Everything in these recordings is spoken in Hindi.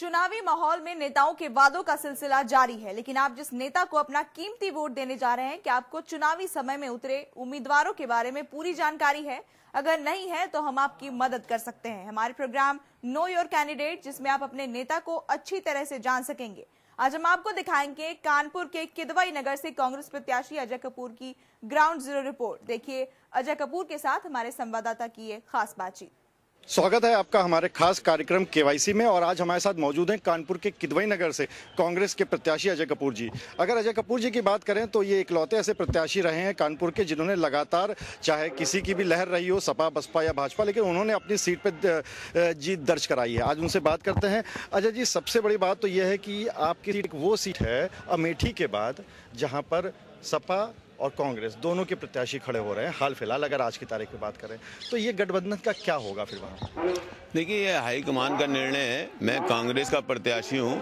चुनावी माहौल में नेताओं के वादों का सिलसिला जारी है लेकिन आप जिस नेता को अपना कीमती वोट देने जा रहे हैं क्या आपको चुनावी समय में उतरे उम्मीदवारों के बारे में पूरी जानकारी है अगर नहीं है तो हम आपकी मदद कर सकते हैं हमारे प्रोग्राम नो योर कैंडिडेट जिसमें आप अपने नेता को अच्छी तरह से जान सकेंगे आज हम आपको दिखाएंगे कानपुर के किदवाई नगर से कांग्रेस प्रत्याशी अजय कपूर की ग्राउंड जीरो रिपोर्ट देखिए अजय कपूर के साथ हमारे संवाददाता की ये खास बातचीत स्वागत है आपका हमारे खास कार्यक्रम केवाईसी में और आज हमारे साथ मौजूद हैं कानपुर के किदवई नगर से कांग्रेस के प्रत्याशी अजय कपूर जी अगर अजय कपूर जी की बात करें तो ये इकलौते ऐसे प्रत्याशी रहे हैं कानपुर के जिन्होंने लगातार चाहे किसी की भी लहर रही हो सपा बसपा या भाजपा लेकिन उन्होंने अपनी सीट पर जीत दर्ज कराई है आज उनसे बात करते हैं अजय जी सबसे बड़ी बात तो यह है कि आपकी सीट वो सीट है अमेठी के बाद जहाँ पर सपा और कांग्रेस दोनों के प्रत्याशी खड़े हो रहे हैं हाल फिलहाल अगर आज की तारीख में बात करें तो ये गठबंधन का क्या होगा फिर वहाँ देखिए ये हाईकमान का निर्णय है मैं कांग्रेस का प्रत्याशी हूँ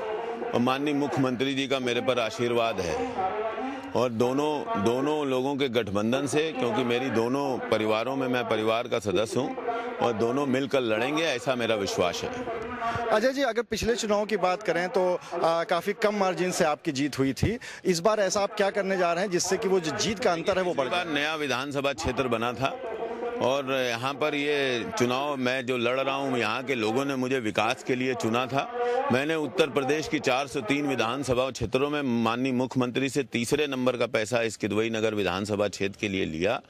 और माननीय मुख्यमंत्री जी का मेरे पर आशीर्वाद है और दोनों दोनों लोगों के गठबंधन से क्योंकि मेरी दोनों परिवारों में मैं परिवार का सदस्य हूं और दोनों मिलकर लड़ेंगे ऐसा मेरा विश्वास है अजय जी अगर पिछले चुनाव की बात करें तो काफ़ी कम मार्जिन से आपकी जीत हुई थी इस बार ऐसा आप क्या करने जा रहे हैं जिससे कि वो जो जीत का अंतर है वो बढ़ नया विधानसभा क्षेत्र बना था और यहाँ पर ये चुनाव मैं जो लड़ रहा हूँ यहाँ के लोगों ने मुझे विकास के लिए चुना था मैंने उत्तर प्रदेश की 403 विधानसभा क्षेत्रों में माननीय मुख्यमंत्री से तीसरे नंबर का पैसा इस किदवई नगर विधानसभा क्षेत्र के लिए लिया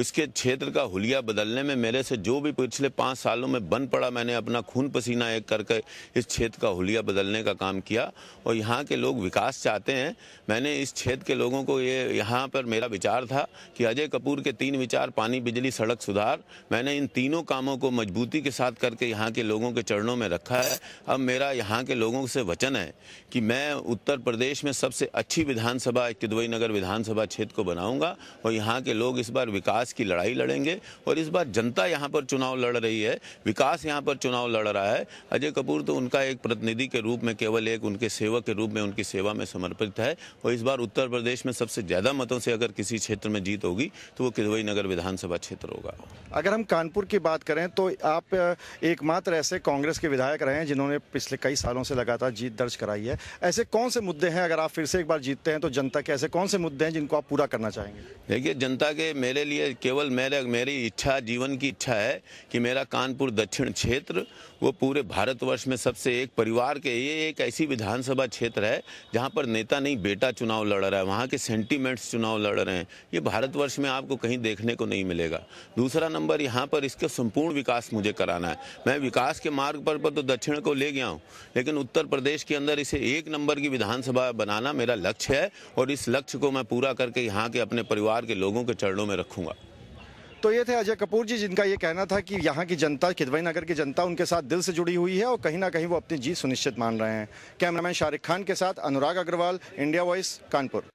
इसके क्षेत्र का हुलिया बदलने में मेरे से जो भी पिछले पाँच सालों में बन पड़ा मैंने अपना खून पसीना एक करके इस क्षेत्र का हुलिया बदलने का काम किया और यहाँ के लोग विकास चाहते हैं मैंने इस क्षेत्र के लोगों को ये यहाँ पर मेरा विचार था कि अजय कपूर के तीन विचार पानी बिजली सड़क सुधार मैंने इन तीनों कामों को मजबूती के साथ करके यहाँ के लोगों के चरणों में रखा है अब मेरा यहाँ के लोगों से वचन है कि मैं उत्तर प्रदेश में सबसे अच्छी विधानसभा किदवई नगर विधानसभा क्षेत्र को बनाऊँगा और यहाँ के लोग इस बार विकास विकास की लड़ाई लड़ेंगे और इस बार जनता यहाँ पर चुनाव लड़ रही है विकास यहाँ पर चुनाव लड़ रहा है अजय कपूर तो उनका एक प्रतिनिधि के रूप में केवल एक उनके सेवक के रूप में उनकी सेवा में समर्पित है और इस बार उत्तर प्रदेश में सबसे ज़्यादा मतों से अगर किसी क्षेत्र में जीत होगी तो वो किदवई नगर विधानसभा क्षेत्र होगा अगर हम कानपुर की बात करें तो आप एकमात्र ऐसे कांग्रेस के विधायक रहे हैं जिन्होंने पिछले कई सालों से लगातार जीत दर्ज कराई है ऐसे कौन से मुद्दे हैं अगर आप फिर से एक बार जीतते हैं तो जनता के ऐसे कौन से मुद्दे हैं जिनको आप पूरा करना चाहेंगे देखिए जनता के मेरे लिए केवल मेरे मेरी इच्छा जीवन की इच्छा है कि मेरा कानपुर दक्षिण क्षेत्र वो पूरे भारतवर्ष में सबसे एक परिवार के ये एक ऐसी विधानसभा क्षेत्र है जहाँ पर नेता नहीं बेटा चुनाव लड़ रहा है वहाँ के सेंटीमेंट्स चुनाव लड़ रहे हैं ये भारतवर्ष में आपको कहीं देखने को नहीं मिलेगा दूसरा नंबर यहाँ पर इसका संपूर्ण विकास मुझे कराना है मैं विकास के मार्ग पर, पर तो दक्षिण को ले गया हूँ लेकिन उत्तर प्रदेश के अंदर इसे एक नंबर की विधानसभा बनाना मेरा लक्ष्य है और इस लक्ष्य को मैं पूरा करके यहाँ के अपने परिवार के लोगों के चरणों में रखूँगा तो ये थे अजय कपूर जी जिनका ये कहना था कि यहाँ की जनता खिदवाई नगर की जनता उनके साथ दिल से जुड़ी हुई है और कहीं ना कहीं वो अपनी जीत सुनिश्चित मान रहे हैं कैमरामैन शाहरुख खान के साथ अनुराग अग्रवाल इंडिया वॉइस कानपुर